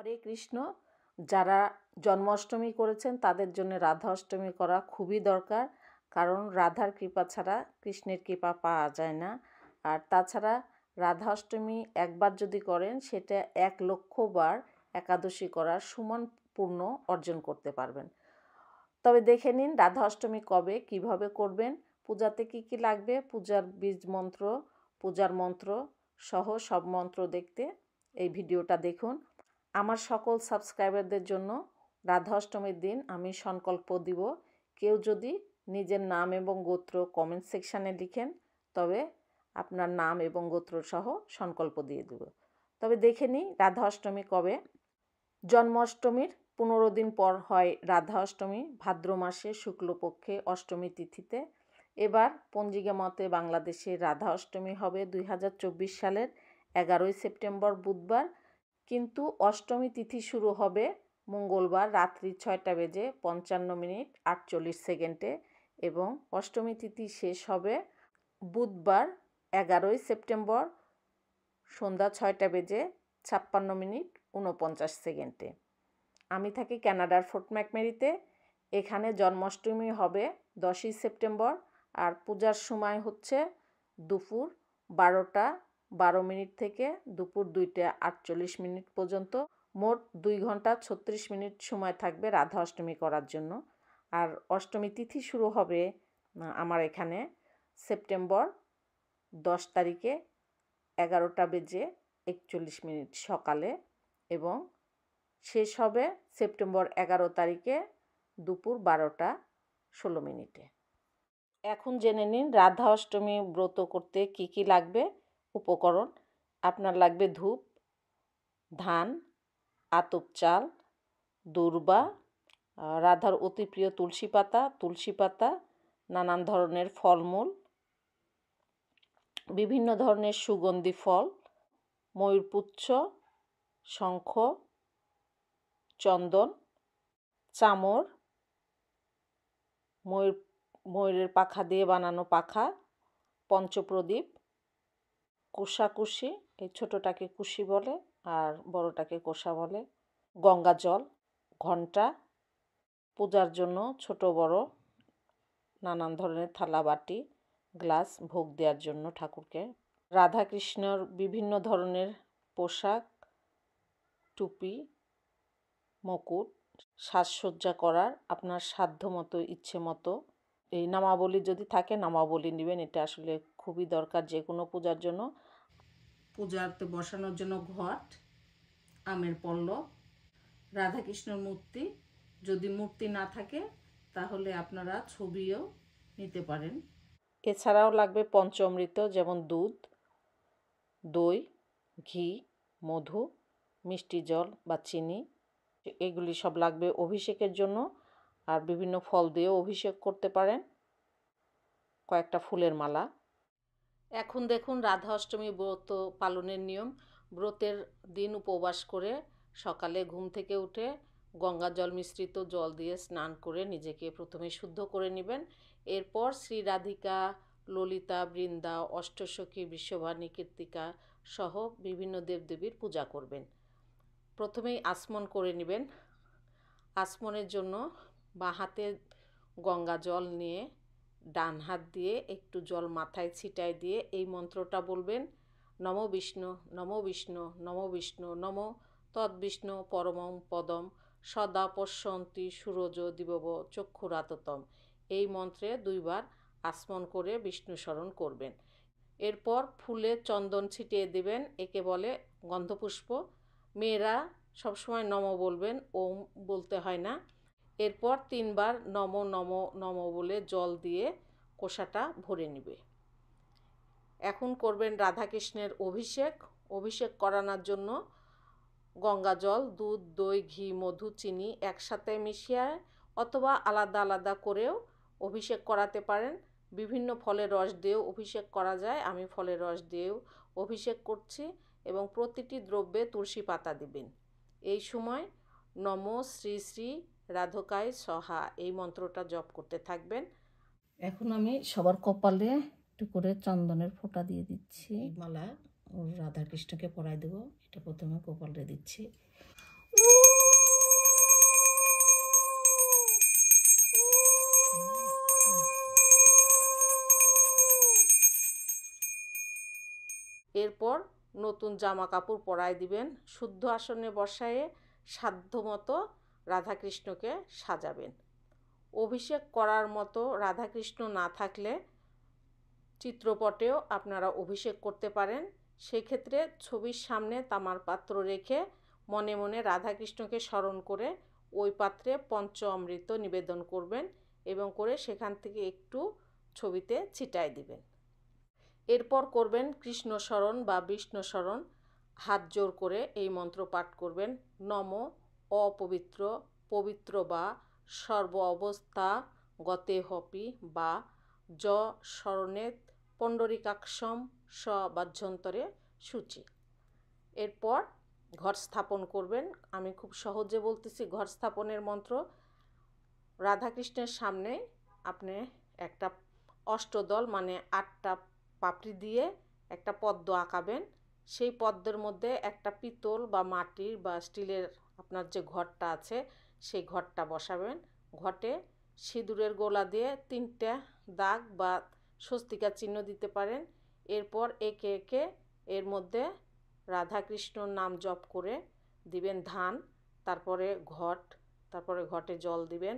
হরে কৃষ্ণ যারা জন্মাষ্টমী করেছেন তাদের জন্য রাধা অষ্টমী করা খুবই দরকার কারণ রাধার কৃপা ছাড়া কৃষ্ণের কৃপা পাওয়া যায় না আর তাছাড়া রাধা অষ্টমী একবার যদি করেন সেটা এক লক্ষবার একাদশী করার সমান পূর্ণ অর্জন করতে পারবেন তবে দেখে নিন রাধা অষ্টমী কবে কিভাবে করবেন পূজাতে কি কি লাগবে পূজার বীজ মন্ত্র পূজার মন্ত্র সহ সব মন্ত্র দেখতে এই ভিডিওটা দেখুন আমার সকল সাবস্ক্রাইবারদের জন্য রাধা অষ্টমীর দিন আমি সংকল্প দিব কেউ যদি নিজের নাম এবং গোত্র কমেন্ট সেকশানে লিখেন তবে আপনার নাম এবং গোত্র সহ সংকল্প দিয়ে দেব তবে দেখে নিই রাধা অষ্টমী কবে জন্মাষ্টমীর পনেরো দিন পর হয় রাধা অষ্টমী ভাদ্র মাসে শুক্লপক্ষে অষ্টমী তিথিতে এবার পঞ্জিকা মতে বাংলাদেশে রাধা অষ্টমী হবে দুই সালের এগারোই সেপ্টেম্বর বুধবার কিন্তু অষ্টমী তিথি শুরু হবে মঙ্গলবার রাত্রি ছয়টা বেজে পঞ্চান্ন মিনিট আটচল্লিশ সেকেন্ডে এবং অষ্টমী তিথি শেষ হবে বুধবার এগারোই সেপ্টেম্বর সন্ধ্যা ছয়টা বেজে ছাপ্পান্ন মিনিট উনপঞ্চাশ সেকেন্ডে আমি থাকি ক্যানাডার ফোর্ট ম্যাকমেরিতে এখানে জন্মাষ্টমী হবে দশই সেপ্টেম্বর আর পূজার সময় হচ্ছে দুপুর বারোটা বারো মিনিট থেকে দুপুর দুইটা আটচল্লিশ মিনিট পর্যন্ত মোট দুই ঘন্টা ছত্রিশ মিনিট সময় থাকবে রাধা অষ্টমী করার জন্য আর অষ্টমী তিথি শুরু হবে আমার এখানে সেপ্টেম্বর দশ তারিখে এগারোটা বেজে একচল্লিশ মিনিট সকালে এবং শেষ হবে সেপ্টেম্বর এগারো তারিখে দুপুর বারোটা ষোলো মিনিটে এখন জেনে নিন রাধা অষ্টমী ব্রত করতে কি কি লাগবে উপকরণ আপনার লাগবে ধূপ ধান আতপ চাল দূর্বা রাধার অতি প্রিয় তুলসী পাতা তুলসী পাতা নানান ধরনের ফলমূল বিভিন্ন ধরনের সুগন্ধি ফল ময়ূরপুচ্ছ শঙ্খ চন্দন চামর ময়ূর ময়ূরের পাখা দিয়ে বানানো পাখা পঞ্চপ্রদীপ কোষাকুষি এই ছোটোটাকে কুশি বলে আর বড়টাকে কোষা বলে গঙ্গা জল ঘণ্টা পূজার জন্য ছোট বড় নানান ধরনের থালা বাটি গ্লাস ভোগ দেওয়ার জন্য ঠাকুরকে রাধাকৃষ্ণর বিভিন্ন ধরনের পোশাক টুপি মুকুট সাজসজ্জা করার আপনার সাধ্য মতো ইচ্ছে মতো এই নামাবলী যদি থাকে নামাবলী নেবেন এটা আসলে খুবই দরকার যে কোনো পূজার জন্য পূজার্থে বসানোর জন্য ঘট আমের পল্লব রাধাকৃষ্ণের মূর্তি যদি মূর্তি না থাকে তাহলে আপনারা ছবিও নিতে পারেন এছাড়াও লাগবে পঞ্চমৃত যেমন দুধ দই ঘি মধু মিষ্টি জল বা চিনি এগুলি সব লাগবে অভিষেকের জন্য আর বিভিন্ন ফল দিয়েও অভিষেক করতে পারেন কয়েকটা ফুলের মালা এখন দেখুন রাধা অষ্টমী ব্রত পালনের নিয়ম ব্রতের দিন উপবাস করে সকালে ঘুম থেকে উঠে গঙ্গা জল মিশ্রিত জল দিয়ে স্নান করে নিজেকে প্রথমে শুদ্ধ করে নেবেন এরপর শ্রী রাধিকা ললিতা বৃন্দা অষ্টসখী বিশ্বভানী কীর্তিকা সহ বিভিন্ন দেবদেবীর পূজা করবেন প্রথমেই আসমন করে নেবেন আসমনের জন্য বাঁ হাতে গঙ্গা জল নিয়ে ডান হাত দিয়ে একটু জল মাথায় ছিটাই দিয়ে এই মন্ত্রটা বলবেন নম বিষ্ণু নম বিষ্ণু নম বিষ্ণু নম তদ্বিষ্ণু পরমম পদম সদা পশ্যন্তি সুরজ দিবব চক্ষুরাততম এই মন্ত্রে দুইবার আসমন করে বিষ্ণু স্মরণ করবেন এরপর ফুলে চন্দন ছিটিয়ে দেবেন একে বলে গন্ধপুষ্প মেয়েরা সবসময় নম বলবেন ওম বলতে হয় না এরপর তিনবার নম নম নম বলে জল দিয়ে কোষাটা ভরে নেবে এখন করবেন রাধাকৃষ্ণের অভিষেক অভিষেক করানোর জন্য গঙ্গা জল দুধ দই ঘি মধু চিনি একসাথে মিশিয়ে অথবা আলাদা আলাদা করেও অভিষেক করাতে পারেন বিভিন্ন ফলের রস দিয়েও অভিষেক করা যায় আমি ফলের রস দিয়েও অভিষেক করছি এবং প্রতিটি দ্রব্যে তুলসী পাতা দিবেন এই সময় নম শ্রী শ্রী রাধকায় সহা এই মন্ত্রটা জপ করতে থাকবেন এখন আমি সবার কপালে একটু করে চন্দনের ফোঁটা দিয়ে দিচ্ছি মালা রাধাকৃষ্ণকে পরাই দেবো এটা প্রথমে কপালে দিচ্ছি এরপর নতুন জামা কাপড় পরায় দিবেন শুদ্ধ আসনে বসায়ে সাধ্যমতো রাধাকৃষ্ণকে সাজাবেন অভিষেক করার মতো রাধাকৃষ্ণ না থাকলে চিত্রপটেও আপনারা অভিষেক করতে পারেন সেক্ষেত্রে ছবির সামনে তামার পাত্র রেখে মনে মনে রাধাকৃষ্ণকে স্মরণ করে ওই পাত্রে পঞ্চ অমৃত নিবেদন করবেন এবং করে সেখান থেকে একটু ছবিতে ছিটাই দিবেন এরপর করবেন কৃষ্ণস্মরণ বা বিষ্ণুস্মরণ হাত জোর করে এই মন্ত্র পাঠ করবেন নম অপবিত্র পবিত্র বা সর্ব অবস্থা গতে হপি বা য স্মরণেত পণ্ডরিকাক্ষম স বাহ্যন্তরে সূচি এরপর ঘর স্থাপন করবেন আমি খুব সহজে বলতেছি ঘর স্থাপনের মন্ত্র রাধাকৃষ্ণের সামনে আপনি একটা অষ্টদল মানে আটটা পাপড়ি দিয়ে একটা পদ্ম আঁকাবেন সেই পদ্মের মধ্যে একটা পিতল বা মাটির বা স্টিলের আপনার যে ঘরটা আছে সেই ঘরটা বসাবেন ঘটে সিঁদুরের গোলা দিয়ে তিনটা দাগ বা স্বস্তিকা চিহ্ন দিতে পারেন এরপর একে একে এর মধ্যে রাধাকৃষ্ণর নাম জপ করে দিবেন ধান তারপরে ঘট তারপরে ঘটে জল দিবেন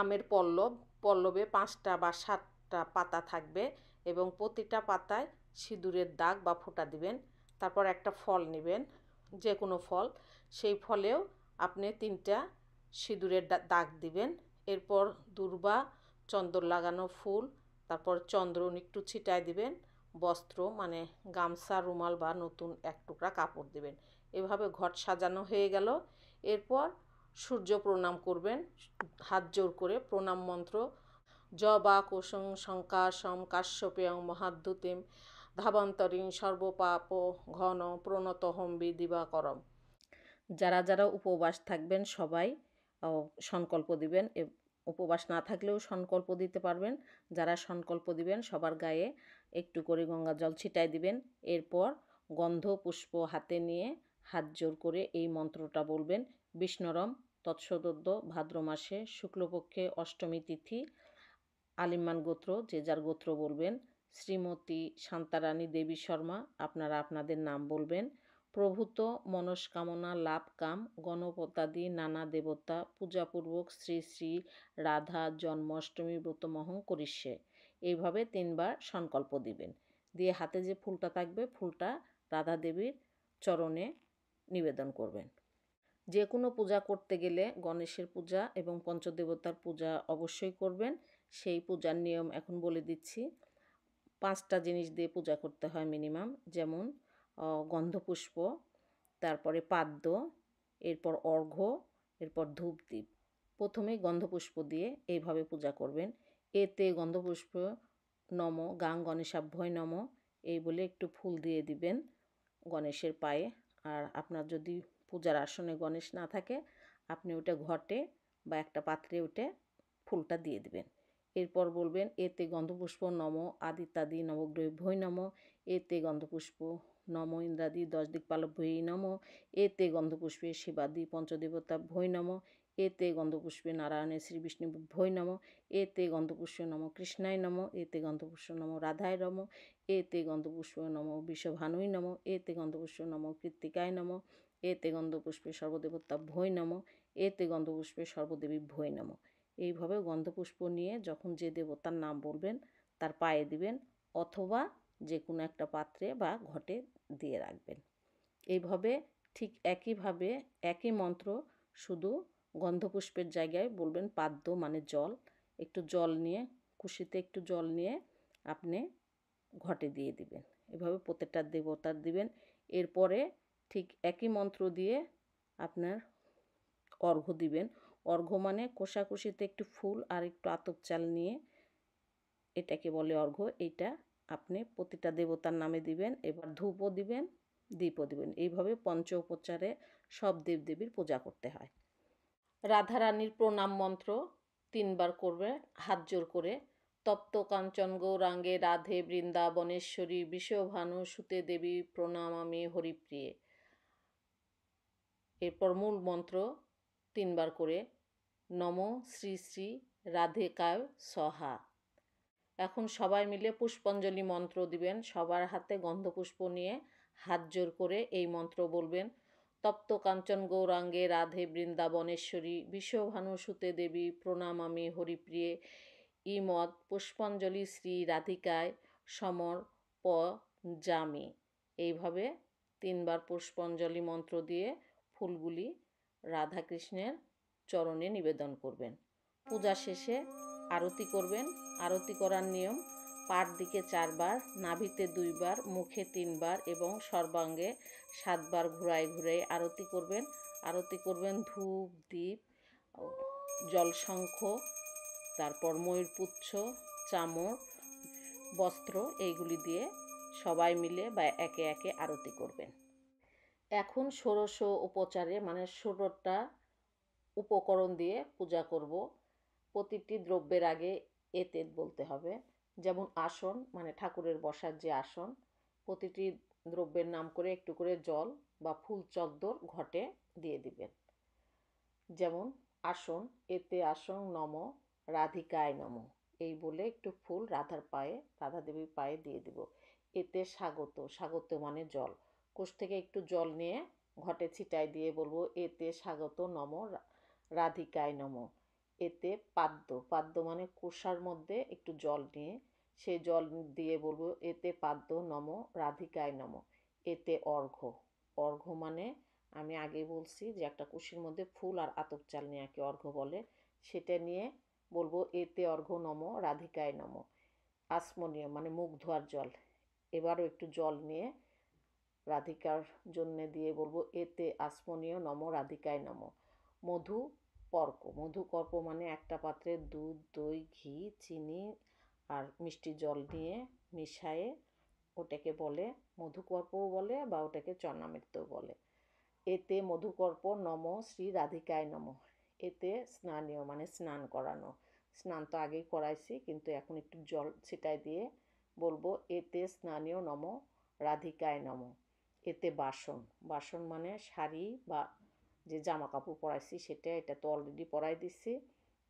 আমের পল্লব পল্লবে পাঁচটা বা সাতটা পাতা থাকবে এবং প্রতিটা পাতায় সিঁদুরের দাগ বা ফোঁটা দিবেন তারপর একটা ফল নেবেন যে কোনো ফল সেই ফলেও আপনি তিনটা সিঁদুরের দাগ দিবেন এরপর দুর্বা চন্দর লাগানো ফুল তারপর চন্দ্রন একটু ছিটায় দিবেন বস্ত্র মানে গামছা রুমাল বা নতুন এক টুকরা কাপড় দিবেন এভাবে ঘট সাজানো হয়ে গেল এরপর সূর্য প্রণাম করবেন হাত জোর করে প্রণাম মন্ত্র জবা কোসং শঙ্কাশম কাশ্যপেয়ং মহাদ্যুতিম ধাবন্তরিং সর্বপাপ ঘন হম্বি দিবাকরম যারা যারা উপবাস থাকবেন সবাই সংকল্প দিবেন উপবাস না থাকলেও সংকল্প দিতে পারবেন যারা সংকল্প দিবেন সবার গায়ে একটু করে গঙ্গা জল ছিটাই দিবেন এরপর গন্ধ পুষ্প হাতে নিয়ে হাত জোর করে এই মন্ত্রটা বলবেন বিষ্ণরম তৎসদ্য ভাদ্র মাসে শুক্লপক্ষে অষ্টমী তিথি আলিমান গোত্র যে যার গোত্র বলবেন শ্রীমতী শান্তারানী দেবী শর্মা আপনারা আপনাদের নাম বলবেন প্রভূত মনস্কামনা কাম গণপতাদি নানা দেবতা পূজাপূর্বক শ্রী শ্রী রাধা জন্মাষ্টমী ব্রতমহং করিষ্যে এইভাবে তিনবার সংকল্প দিবেন দিয়ে হাতে যে ফুলটা থাকবে ফুলটা রাধা দেবীর চরণে নিবেদন করবেন যে কোনো পূজা করতে গেলে গণেশের পূজা এবং পঞ্চদেবতার পূজা অবশ্যই করবেন সেই পূজার নিয়ম এখন বলে দিচ্ছি পাঁচটা জিনিস দিয়ে পূজা করতে হয় মিনিমাম যেমন গন্ধপুষ্প তারপরে পাদ্য এরপর অর্ঘ্য এরপর ধূপদীপ প্রথমে গন্ধপুষ্প দিয়ে এইভাবে পূজা করবেন এতে গন্ধপুষ্প নম গাং গণেশাভ্যয় নম এই বলে একটু ফুল দিয়ে দিবেন গণেশের পায়ে আর আপনার যদি পূজার আসনে গণেশ না থাকে আপনি ওটা ঘটে বা একটা পাত্রে ওটে ফুলটা দিয়ে দিবেন এরপর বলবেন এতে গন্ধপুষ্প নম আদিত্যাদি নবগ্রহ ভৈ নম এতে গন্ধপুষ্প নম ইন্দ্রাদি দশ দিকপাল ভৈ নম এতে গন্ধপুষ্পে শিবাদি পঞ্চদেবতা ভৈ নম এতে গন্ধপুষ্পে নারায়ণে শ্রী বিষ্ণু ভৈ নম এতে গন্ধপুষ্প নম কৃষ্ণায় নম এতে গন্ধপুষ্প নম রাধায় নম এতে গন্ধপুষ্প নম বিশ্বভানুই নম এতে গন্ধপুষ্প নম কৃত্তিকায় নম এতে গন্ধপুষ্পে সর্বদেবতা ভৈ নম এতে গন্ধপুষ্পে সর্বদেবী ভৈ নম এইভাবে গন্ধপুষ্প নিয়ে যখন যে দেবতার নাম বলবেন তার পায়ে দিবেন অথবা যে কোনো একটা পাত্রে বা ঘটে দিয়ে রাখবেন এইভাবে ঠিক একইভাবে একই মন্ত্র শুধু গন্ধপুষ্পের জায়গায় বলবেন পাদ্য মানে জল একটু জল নিয়ে কুশিতে একটু জল নিয়ে আপনি ঘটে দিয়ে দিবেন এভাবে প্রত্যেকটা দেবতার দিবেন এরপরে ঠিক একই মন্ত্র দিয়ে আপনার অর্ঘ্য দিবেন অর্ঘ্য মানে কোষাকুষিতে একটু ফুল আর একটু আতপ চাল নিয়ে এটাকে বলে অর্ঘ্য এটা আপনি প্রতিটা দেবতার নামে দিবেন এবার ধূপও দিবেন দীপও দিবেন এইভাবে পঞ্চ উপচারে সব দেবদেবীর পূজা করতে হয় রাধা রানীর প্রণাম মন্ত্র তিনবার করবে হাত জোর করে তপ্ত কাঞ্চন গৌরাঙ্গে রাধে বৃন্দাবনেশ্বরী বিষভানু সুতে দেবী প্রণাম আমি হরিপ্রিয়ে এরপর মূল মন্ত্র তিনবার করে নম শ্রী শ্রী রাধে কায় সহা এখন সবাই মিলে পুষ্পাঞ্জলি মন্ত্র দিবেন সবার হাতে গন্ধপুষ্প নিয়ে হাত জোর করে এই মন্ত্র বলবেন তপ্ত কাঞ্চন গৌরাঙ্গে রাধে বৃন্দাবনেশ্বরী বিশ্বভানু সুতে দেবী প্রণাম আমি হরিপ্রিয়ে ইমদ পুষ্পাঞ্জলি শ্রী রাধিকায় সমর প জামি এইভাবে তিনবার পুষ্পাঞ্জলি মন্ত্র দিয়ে ফুলগুলি রাধাকৃষ্ণের চরণে নিবেদন করবেন পূজা শেষে আরতি করবেন আরতি করার নিয়ম পার দিকে চারবার নাভিতে দুইবার মুখে তিনবার এবং সর্বাঙ্গে সাতবার ঘুরায় ঘুরে আরতি করবেন আরতি করবেন ধূপ দ্বীপ জলশঙ্খ তারপর ময়ূরপুচ্ছ চামড় বস্ত্র এইগুলি দিয়ে সবাই মিলে বা একে একে আরতি করবেন এখন ষোড়শ উপচারে মানে ষোড়টা উপকরণ দিয়ে পূজা করব প্রতিটি দ্রব্যের আগে এতে বলতে হবে যেমন আসন মানে ঠাকুরের বসার যে আসন প্রতিটি দ্রব্যের নাম করে একটু করে জল বা ফুল চদ্দর ঘটে দিয়ে দিবেন যেমন আসন এতে আসন নম রাধিকায় নম এই বলে একটু ফুল রাধার পায়ে রাধা দেবীর পায়ে দিয়ে দিব এতে স্বাগত স্বাগত মানে জল কোষ থেকে একটু জল নিয়ে ঘটে ছিটায় দিয়ে বলবো এতে স্বাগত নম রাধিকায় নম এতে পাদ্য পাদ্য মানে কোষার মধ্যে একটু জল নিয়ে সে জল দিয়ে বলবো এতে পাদ্য নম রাধিকায় নম এতে অর্ঘ অর্ঘ মানে আমি আগে বলছি যে একটা কুশির মধ্যে ফুল আর আতপ চাল নিয়ে একে অর্ঘ বলে সেটা নিয়ে বলবো এতে অর্ঘ নম রাধিকায় নম আসমনীয় মানে মুখ ধোয়ার জল এবারও একটু জল নিয়ে রাধিকার জন্যে দিয়ে বলবো এতে আসমনীয় নম রাধিকায় নম মধু মধুকর্ক মধুকর্ক মানে একটা পাত্রে দুধ দই ঘি চিনি আর মিষ্টি জল নিয়ে মিশায়ে ওটাকে বলে মধুকর্পও বলে বা ওটাকে চন্নামৃতও বলে এতে মধুকর্প নম শ্রী রাধিকায় নম এতে স্নানীয় মানে স্নান করানো স্নান তো আগেই করাইছি কিন্তু এখন একটু জল ছিটাই দিয়ে বলবো এতে স্নানীয় নম রাধিকায় নম এতে বাসন বাসন মানে শাড়ি বা যে জামা কাপড় পরাইছি সেটা এটা তো অলরেডি পরাই দিছি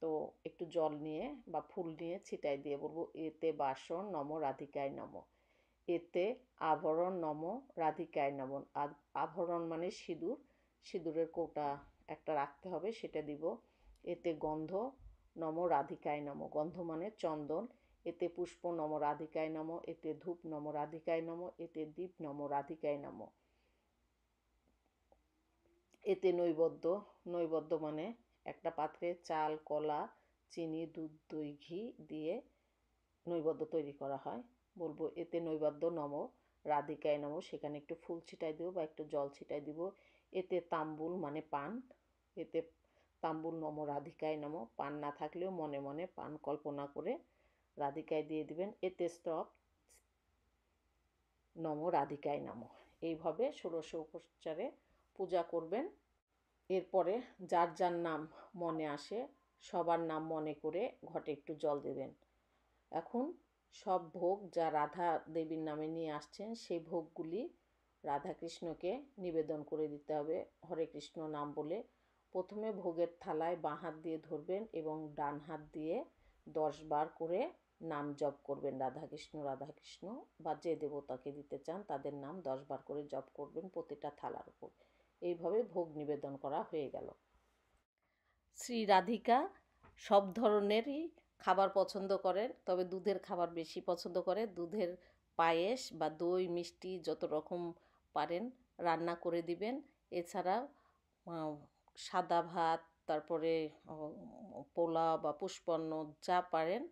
তো একটু জল নিয়ে বা ফুল নিয়ে ছিটাই দিয়ে বলবো এতে বাসন নম রাধিকায় নম এতে আভরণ নম রাধিকায় নম আভরণ মানে সিঁদুর সিঁদুরের কোটা একটা রাখতে হবে সেটা দিব এতে গন্ধ নম রাধিকায় নম গন্ধ মানে চন্দন এতে পুষ্প নম রাধিকায় নম এতে ধূপ নম রাধিকায় নম এতে দীপ নম রাধিকায় নম এতে নৈবদ্য নৈবদ্য মানে একটা পাত্রে চাল কলা চিনি দুধ দই ঘি দিয়ে নৈবদ্য তৈরি করা হয় বলবো এতে নৈবদ্য নম রাধিকায় নম সেখানে একটু ফুল ছিটাই দেবো বা একটু জল ছিটাই দিব এতে তাম্বুল মানে পান এতে তাম্বুল নম রাধিকায় নম পান না থাকলেও মনে মনে পান কল্পনা করে রাধিকায় দিয়ে দিবেন এতে স্টপ নম রাধিকায় নম এইভাবে ষোড়শ উপচারে পূজা করবেন এরপরে যার যার নাম মনে আসে সবার নাম মনে করে ঘটে একটু জল দেবেন এখন সব ভোগ যা রাধা দেবীর নামে নিয়ে আসছেন সেই ভোগগুলি রাধাকৃষ্ণকে নিবেদন করে দিতে হবে হরে কৃষ্ণ নাম বলে প্রথমে ভোগের থালায় বাঁ হাত দিয়ে ধরবেন এবং ডান হাত দিয়ে দশ বার করে নাম জপ করবেন রাধাকৃষ্ণ রাধাকৃষ্ণ বা যে দেবতাকে দিতে চান তাদের নাম দশ বার করে জপ করবেন প্রতিটা থালার উপর এইভাবে ভোগ নিবেদন করা হয়ে গেল শ্রী রাধিকা সব ধরনেরই খাবার পছন্দ করেন তবে দুধের খাবার বেশি পছন্দ করে দুধের পায়েস বা দই মিষ্টি যত রকম পারেন রান্না করে দিবেন এছাড়া সাদা ভাত তারপরে পোলা বা পুষ্পন্ন যা পারেন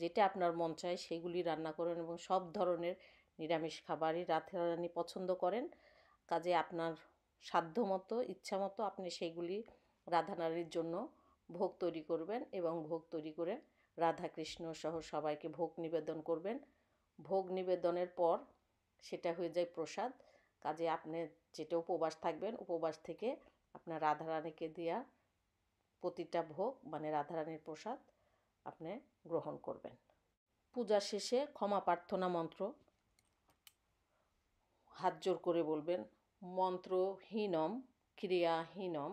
যেটা আপনার মন চায় সেগুলি রান্না করেন এবং সব ধরনের নিরামিষ খাবারই রানি পছন্দ করেন কাজে আপনার সাধ্যমতো ইচ্ছামতো আপনি সেইগুলি রাধানারীর জন্য ভোগ তৈরি করবেন এবং ভোগ তৈরি করে রাধাকৃষ্ণ সহ সবাইকে ভোগ নিবেদন করবেন ভোগ নিবেদনের পর সেটা হয়ে যায় প্রসাদ কাজে আপনি যেটা উপবাস থাকবেন উপবাস থেকে আপনার রাধারানীকে দেওয়া প্রতিটা ভোগ মানে রাধারানীর প্রসাদ আপনি গ্রহণ করবেন পূজা শেষে ক্ষমা প্রার্থনা মন্ত্র হাত জোর করে বলবেন মন্ত্রহীনম ক্রিয়াহীনম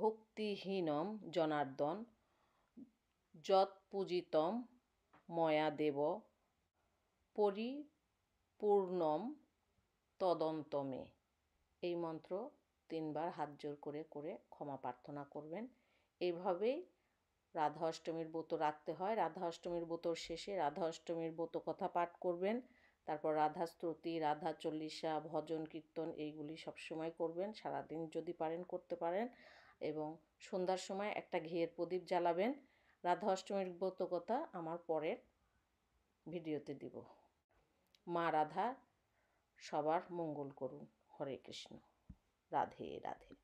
ভক্তিহীনম জনার্দন যৎপূজিতম ময়া দেব পরিপূর্ণম তদন্তমে এই মন্ত্র তিনবার হাত জোর করে করে ক্ষমা প্রার্থনা করবেন এইভাবেই রাধা অষ্টমীর ব্রত রাখতে হয় রাধা অষ্টমীর ব্রতর শেষে রাধা অষ্টমীর ব্রত কথা পাঠ করবেন তারপর রাধা স্তুতি রাধা চল্লিশা ভজন কীর্তন এইগুলি সবসময় করবেন সারাদিন যদি পারেন করতে পারেন এবং সন্ধ্যার সময় একটা ঘিয়ের প্রদীপ জ্বালাবেন রাধা অষ্টমীর ব্রত কথা আমার পরের ভিডিওতে দিব মা রাধা সবার মঙ্গল করুন হরে কৃষ্ণ রাধে রাধে